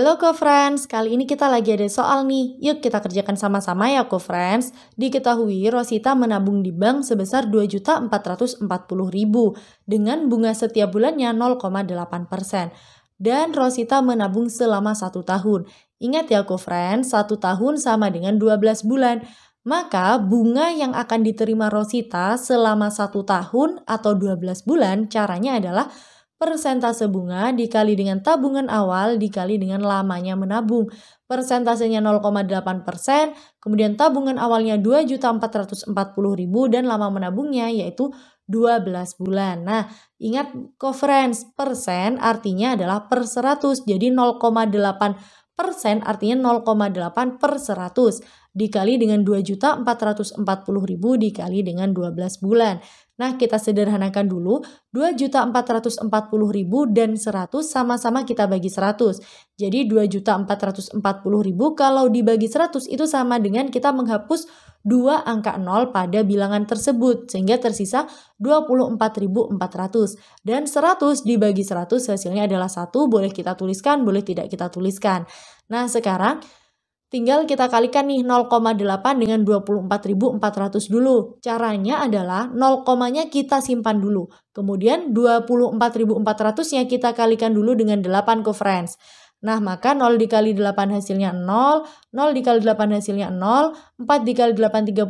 Halo co-friends, kali ini kita lagi ada soal nih. Yuk kita kerjakan sama-sama ya co-friends. Diketahui Rosita menabung di bank sebesar 2.440.000 dengan bunga setiap bulannya 0,8%. Dan Rosita menabung selama satu tahun. Ingat ya co-friends, satu tahun sama dengan 12 bulan. Maka bunga yang akan diterima Rosita selama satu tahun atau 12 bulan caranya adalah persentase bunga dikali dengan tabungan awal dikali dengan lamanya menabung. Persentasenya 0,8 persen, kemudian tabungan awalnya 2.440.000 dan lama menabungnya yaitu 12 bulan. Nah, ingat coverage persen artinya adalah per 100, jadi 0,8 persen artinya 0,8 per 100 dikali dengan 2.440.000 dikali dengan 12 bulan. Nah, kita sederhanakan dulu, 2.440.000 dan 100 sama-sama kita bagi 100. Jadi 2.440.000 kalau dibagi 100 itu sama dengan kita menghapus dua angka nol pada bilangan tersebut sehingga tersisa 24.400 dan 100 dibagi 100 hasilnya adalah satu boleh kita tuliskan boleh tidak kita tuliskan. Nah, sekarang Tinggal kita kalikan nih 0,8 dengan 24.400 dulu. Caranya adalah 0,nya kita simpan dulu. Kemudian 24.400-nya kita kalikan dulu dengan 8 ke friends. Nah, maka 0 dikali 8 hasilnya 0, 0 dikali 8 hasilnya 0, 4 dikali 8 32,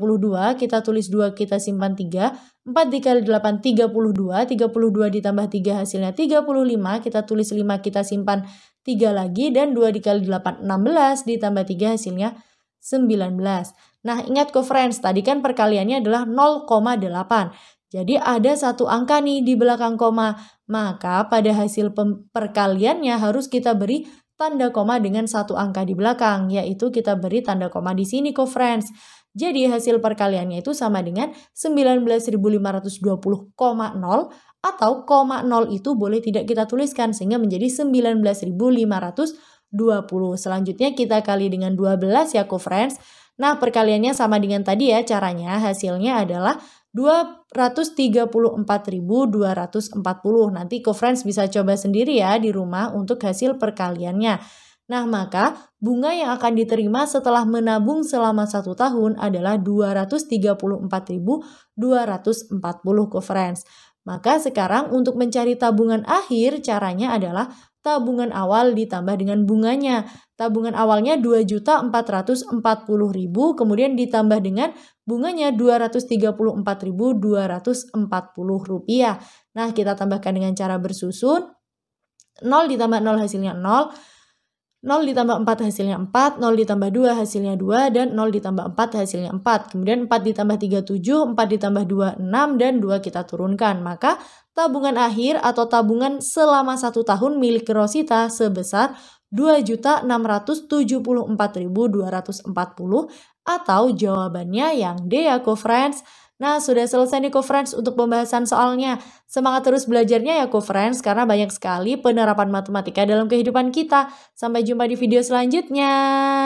kita tulis 2, kita simpan 3, 4 dikali 8 32, 32 ditambah 3 hasilnya 35, kita tulis 5, kita simpan 3 lagi, dan 2 dikali 8 16, ditambah 3 hasilnya 19. Nah, ingat ke friends, tadi kan perkaliannya adalah 0,8. Jadi ada satu angka nih di belakang koma, maka pada hasil perkaliannya harus kita beri tanda koma dengan satu angka di belakang, yaitu kita beri tanda koma di sini kok, friends. Jadi hasil perkaliannya itu sama dengan 19.520,0 atau koma 0 itu boleh tidak kita tuliskan sehingga menjadi 19.520. Selanjutnya kita kali dengan 12 ya co friends. Nah, perkaliannya sama dengan tadi ya, caranya hasilnya adalah 234.240. Nanti co-friends bisa coba sendiri ya di rumah untuk hasil perkaliannya. Nah, maka bunga yang akan diterima setelah menabung selama satu tahun adalah 234.240 co-friends. Maka sekarang untuk mencari tabungan akhir caranya adalah tabungan awal ditambah dengan bunganya. Tabungan awalnya 2.440.000 kemudian ditambah dengan bunganya 234.240 rupiah. Nah, kita tambahkan dengan cara bersusun 0 ditambah 0 hasilnya 0, 0 ditambah 4 hasilnya 4, 0 ditambah 2 hasilnya 2, dan 0 ditambah 4 hasilnya 4. Kemudian 4 ditambah 3, 7, 4 ditambah 2, 6, dan 2 kita turunkan. Maka tabungan akhir atau tabungan selama 1 tahun milik Rosita sebesar 2.674.240 atau jawabannya yang D ya, co-friends. Nah, sudah selesai nih co-friends untuk pembahasan soalnya. Semangat terus belajarnya ya co-friends karena banyak sekali penerapan matematika dalam kehidupan kita. Sampai jumpa di video selanjutnya.